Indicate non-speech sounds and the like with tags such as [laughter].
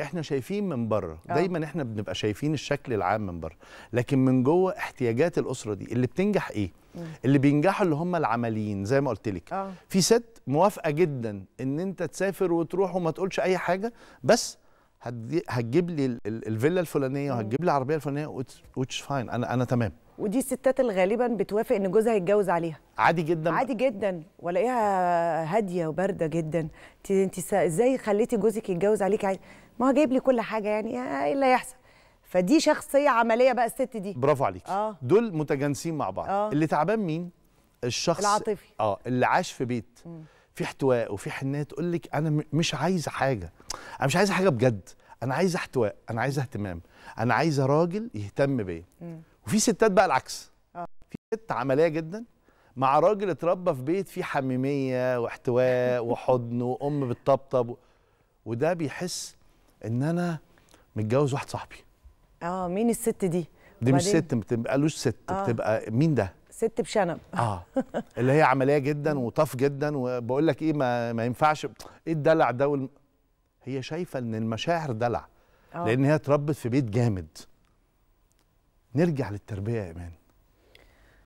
احنا شايفين من بره اه. دايما احنا بنبقى شايفين الشكل العام من بره لكن من جوه احتياجات الاسره دي اللي بتنجح ايه مم. اللي بينجحوا اللي هم العمليين زي ما قلت لك اه. في ست موافقه جدا ان انت تسافر وتروح وما تقولش اي حاجه بس هتجيب لي الفيلا الفلانيه وهتجيب لي العربيه الفلانيه وتش فاين انا انا تمام ودي الستات اللي غالبا بتوافق ان جوزها يتجوز عليها عادي جدا عادي جدا والاقيها هاديه وبارده جدا انت ازاي خليتي جوزك يتجوز عليك عادي ما هو جايب لي كل حاجه يعني ايه اللي هيحصل فدي شخصيه عمليه بقى الست دي برافو عليك آه. دول متجانسين مع بعض آه. اللي تعبان مين الشخص العاطفي اه اللي عاش في بيت م. في احتواء وفي حنيه تقول لك انا مش عايزه حاجه انا مش عايزه حاجه بجد انا عايزه احتواء انا عايزه اهتمام انا عايزه راجل يهتم بيا وفي ستات بقى العكس آه. في ست عمليه جدا مع راجل اتربى في بيت فيه حميميه واحتواء [laughs] وحضن وام بتطبطب وده بيحس ان انا متجوز واحد صاحبي اه مين الست دي دي مش ست ما بتبقالوش ست آه. بتبقى مين ده ست بشنب اه [laughs] اللي هي عمليه جدا وطف جدا وبقول لك ايه ما, ما ينفعش ايه الدلع ده وال... هي شايفه ان المشاعر دلع آه. لان هي اتربت في بيت جامد نرجع للتربيه يا ايمان